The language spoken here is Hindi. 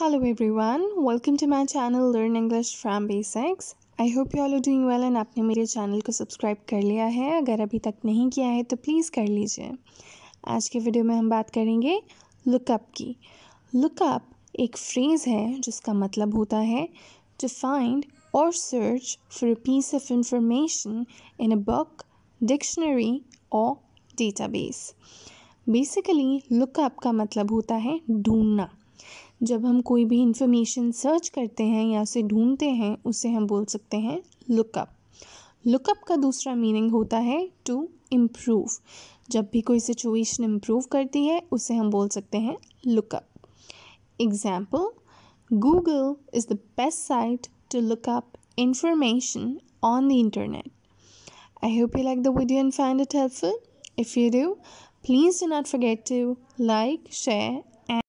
Hello everyone, welcome to my channel Learn English from Basics. I hope you all are doing well and आपने मेरे चैनल को सब्सक्राइब कर लिया है अगर अभी तक नहीं किया है तो प्लीज़ कर लीजिए आज के वीडियो में हम बात करेंगे लुकअप की लुकअप एक फ्रेज है जिसका मतलब होता है टू फाइंड और search for piece of information in a book dictionary और डेटाबेस बेसिकली लुकअप का मतलब होता है ढूंढना जब हम कोई भी इंफॉर्मेशन सर्च करते हैं या उसे ढूंढते हैं उसे हम बोल सकते हैं लुकअप लुकअप का दूसरा मीनिंग होता है टू इम्प्रूव जब भी कोई सिचुएशन इम्प्रूव करती है उसे हम बोल सकते हैं look up example Google is the best site to look up information on the internet I hope you like the video and find it helpful if you do please do not forget to like share